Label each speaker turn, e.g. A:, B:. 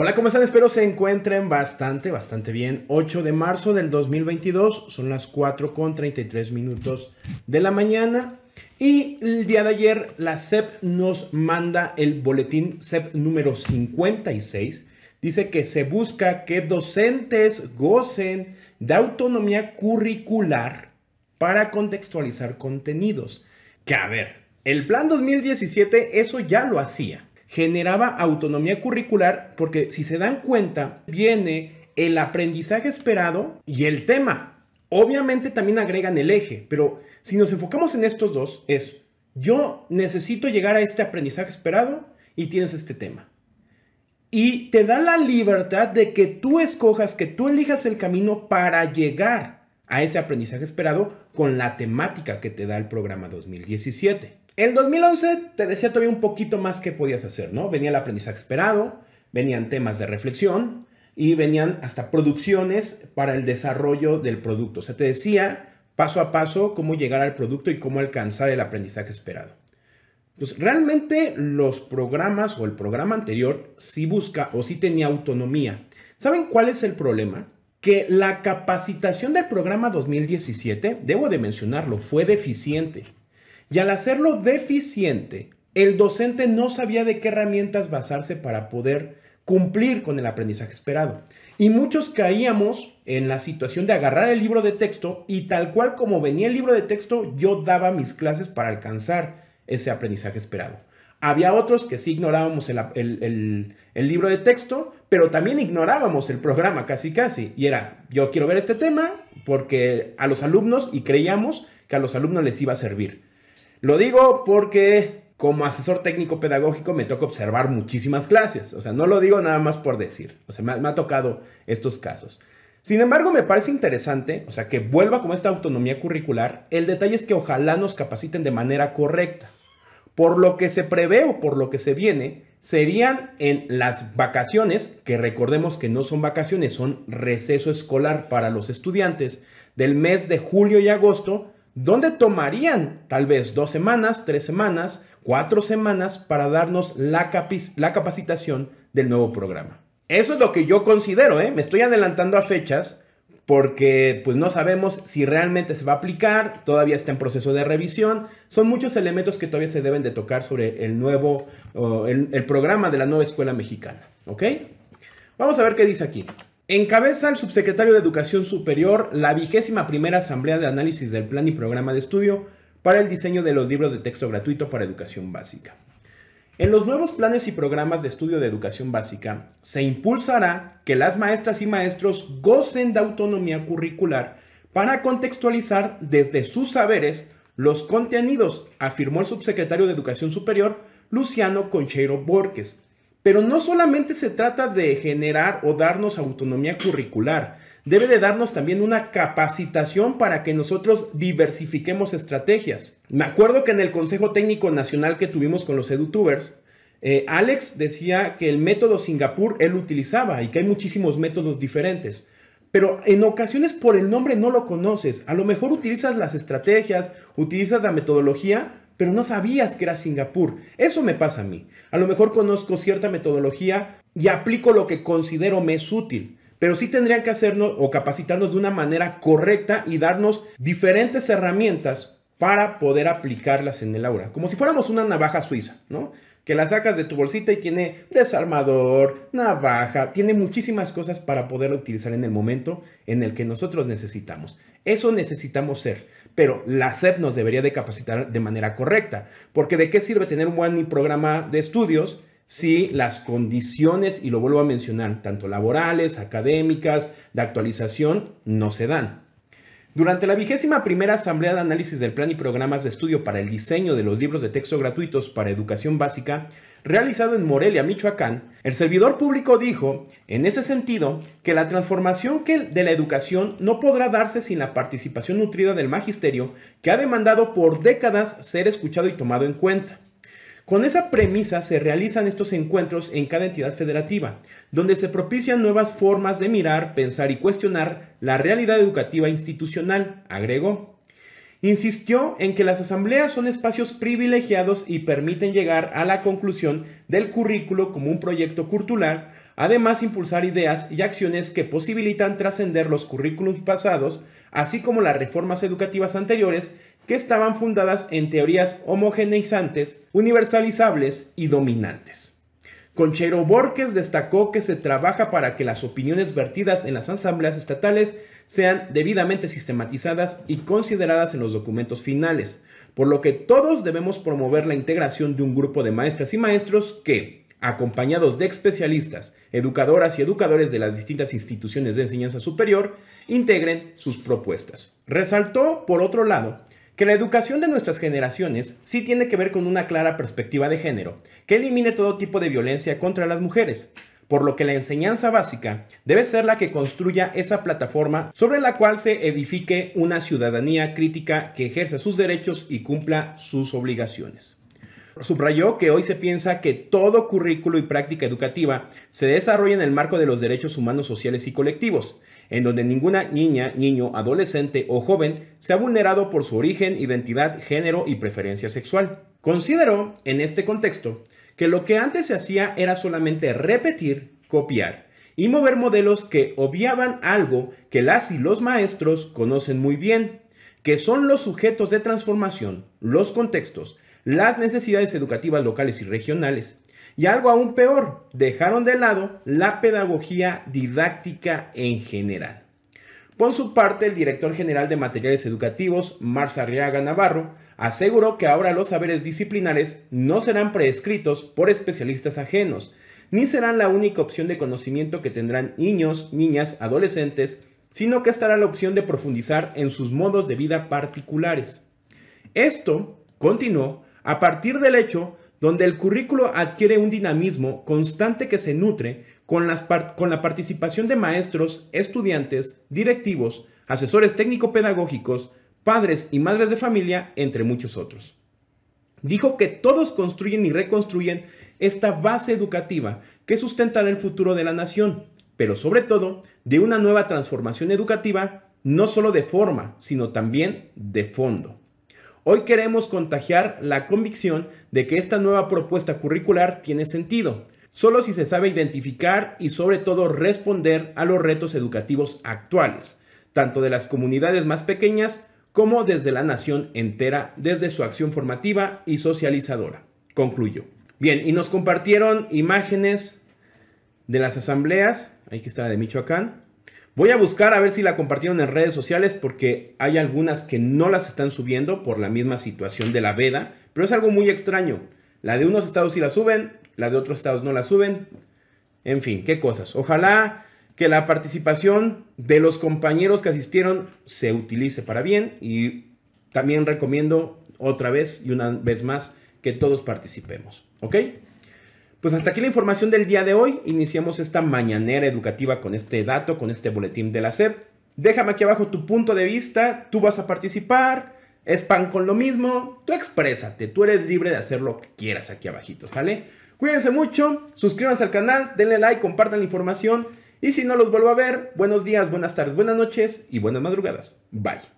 A: Hola, ¿cómo están? Espero se encuentren bastante, bastante bien. 8 de marzo del 2022, son las 4 con 33 minutos de la mañana. Y el día de ayer la CEP nos manda el boletín CEP número 56. Dice que se busca que docentes gocen de autonomía curricular para contextualizar contenidos. Que a ver, el plan 2017 eso ya lo hacía generaba autonomía curricular porque si se dan cuenta, viene el aprendizaje esperado y el tema. Obviamente también agregan el eje, pero si nos enfocamos en estos dos, es yo necesito llegar a este aprendizaje esperado y tienes este tema. Y te da la libertad de que tú escojas, que tú elijas el camino para llegar a ese aprendizaje esperado con la temática que te da el programa 2017. El 2011 te decía todavía un poquito más que podías hacer, ¿no? Venía el aprendizaje esperado, venían temas de reflexión y venían hasta producciones para el desarrollo del producto. O sea, te decía paso a paso cómo llegar al producto y cómo alcanzar el aprendizaje esperado. Pues realmente los programas o el programa anterior sí busca o sí tenía autonomía. ¿Saben cuál es el problema? Que la capacitación del programa 2017, debo de mencionarlo, fue deficiente. Y al hacerlo deficiente, el docente no sabía de qué herramientas basarse para poder cumplir con el aprendizaje esperado. Y muchos caíamos en la situación de agarrar el libro de texto y tal cual como venía el libro de texto, yo daba mis clases para alcanzar ese aprendizaje esperado. Había otros que sí ignorábamos el, libro de texto, pero también ignorábamos el programa casi casi. Y era, yo quiero ver este tema porque a los alumnos, y creíamos que a los alumnos les iba a servir. Lo digo porque como asesor técnico pedagógico me toca observar muchísimas clases. O sea, no lo digo nada más por decir. O sea, me, ha tocado estos casos. Sin embargo, me parece interesante, o sea, que vuelva con esta autonomía curricular. El detalle es que ojalá nos capaciten de manera correcta. Por lo que se prevé o por lo que se viene, serían en las vacaciones, que recordemos que no son vacaciones, son receso escolar para los estudiantes del mes de julio y agosto ¿Dónde tomarían tal vez dos semanas, tres semanas, cuatro semanas para darnos la, la capacitación del nuevo programa. Eso es lo que yo considero, ¿eh? me estoy adelantando a fechas porque pues no sabemos si realmente se va a aplicar, todavía está en proceso de revisión, son muchos elementos que todavía se deben de tocar sobre el nuevo, el programa de la nueva escuela mexicana, ¿ok? Vamos a ver qué dice aquí. Encabeza el subsecretario de Educación Superior la vigésima primera Asamblea de Análisis del Plan y Programa de Estudio para el diseño de los libros de texto gratuito para educación básica. En los nuevos planes y programas de estudio de educación básica, se impulsará que las maestras y maestros gocen de autonomía curricular para contextualizar desde sus saberes los contenidos, afirmó el subsecretario de Educación Superior, Luciano Concheiro Borges, pero no solamente se trata de generar o darnos autonomía curricular, debe de darnos también una capacitación para que nosotros diversifiquemos estrategias. Me acuerdo que en el Consejo Técnico Nacional que tuvimos con los edutubers, eh, Alex decía que el método Singapur él utilizaba y que hay muchísimos métodos diferentes. Pero en ocasiones por el nombre no lo conoces. A lo mejor utilizas las estrategias, utilizas la metodología, pero no sabías que era Singapur. Eso me pasa a mí. A lo mejor conozco cierta metodología y aplico lo que considero me es útil, pero sí tendrían que hacernos o capacitarnos de una manera correcta y darnos diferentes herramientas para poder aplicarlas en el aura. como si fuéramos una navaja suiza, ¿no? que la sacas de tu bolsita y tiene desarmador, navaja, tiene muchísimas cosas para poder utilizar en el momento en el que nosotros necesitamos. Eso necesitamos ser, pero la SEP nos debería de capacitar de manera correcta, porque de qué sirve tener un buen programa de estudios si las condiciones, y lo vuelvo a mencionar, tanto laborales, académicas, de actualización, no se dan. Durante la vigésima primera Asamblea de Análisis del Plan y Programas de Estudio para el Diseño de los Libros de Texto Gratuitos para Educación Básica, realizado en Morelia, Michoacán, el servidor público dijo, en ese sentido, que la transformación que de la educación no podrá darse sin la participación nutrida del magisterio, que ha demandado por décadas ser escuchado y tomado en cuenta. Con esa premisa se realizan estos encuentros en cada entidad federativa, donde se propician nuevas formas de mirar, pensar y cuestionar la realidad educativa e institucional, agregó. Insistió en que las asambleas son espacios privilegiados y permiten llegar a la conclusión del currículo como un proyecto curricular, además impulsar ideas y acciones que posibilitan trascender los currículums pasados, así como las reformas educativas anteriores que estaban fundadas en teorías homogeneizantes, universalizables y dominantes. Conchero Borges destacó que se trabaja para que las opiniones vertidas en las asambleas estatales sean debidamente sistematizadas y consideradas en los documentos finales, por lo que todos debemos promover la integración de un grupo de maestras y maestros que, acompañados de especialistas, educadoras y educadores de las distintas instituciones de enseñanza superior, integren sus propuestas. Resaltó, por otro lado, que la educación de nuestras generaciones sí tiene que ver con una clara perspectiva de género, que elimine todo tipo de violencia contra las mujeres, por lo que la enseñanza básica debe ser la que construya esa plataforma sobre la cual se edifique una ciudadanía crítica que ejerza sus derechos y cumpla sus obligaciones subrayó que hoy se piensa que todo currículo y práctica educativa se desarrolla en el marco de los derechos humanos sociales y colectivos, en donde ninguna niña, niño, adolescente o joven sea vulnerado por su origen, identidad, género y preferencia sexual. Consideró, en este contexto, que lo que antes se hacía era solamente repetir, copiar y mover modelos que obviaban algo que las y los maestros conocen muy bien, que son los sujetos de transformación, los contextos, las necesidades educativas locales y regionales. Y algo aún peor, dejaron de lado la pedagogía didáctica en general. Por su parte, el director general de materiales educativos, Marza Arriaga Navarro, aseguró que ahora los saberes disciplinares no serán prescritos por especialistas ajenos, ni serán la única opción de conocimiento que tendrán niños, niñas, adolescentes, sino que estará la opción de profundizar en sus modos de vida particulares. Esto, continuó, a partir del hecho donde el currículo adquiere un dinamismo constante que se nutre con, la participación de maestros, estudiantes, directivos, asesores técnico-pedagógicos, padres y madres de familia, entre muchos otros. Dijo que todos construyen y reconstruyen esta base educativa que sustentará el futuro de la nación, pero sobre todo de una nueva transformación educativa, no solo de forma, sino también de fondo. Hoy queremos contagiar la convicción de que esta nueva propuesta curricular tiene sentido, solo si se sabe identificar y sobre todo responder a los retos educativos actuales, tanto de las comunidades más pequeñas como desde la nación entera, desde su acción formativa y socializadora. Concluyo. Bien, y nos compartieron imágenes de las asambleas, aquí está la de Michoacán, Voy a buscar a ver si la compartieron en redes sociales porque hay algunas que no las están subiendo por la misma situación de la veda, pero es algo muy extraño. La de unos estados sí la suben, la de otros estados no la suben. En fin, qué cosas. Ojalá que la participación de los compañeros que asistieron se utilice para bien y también recomiendo otra vez y una vez más que todos participemos. ¿Ok? Pues hasta aquí la información del día de hoy. Iniciamos esta mañanera educativa con este dato, con este boletín de la SEP. Déjame aquí abajo tu punto de vista. Tú vas a participar. Es pan con lo mismo. Tú exprésate. Tú eres libre de hacer lo que quieras aquí abajito, ¿sale? Cuídense mucho. Suscríbanse al canal. Denle like. Compartan la información. Y si no los vuelvo a ver, buenos días, buenas tardes, buenas noches y buenas madrugadas. Bye.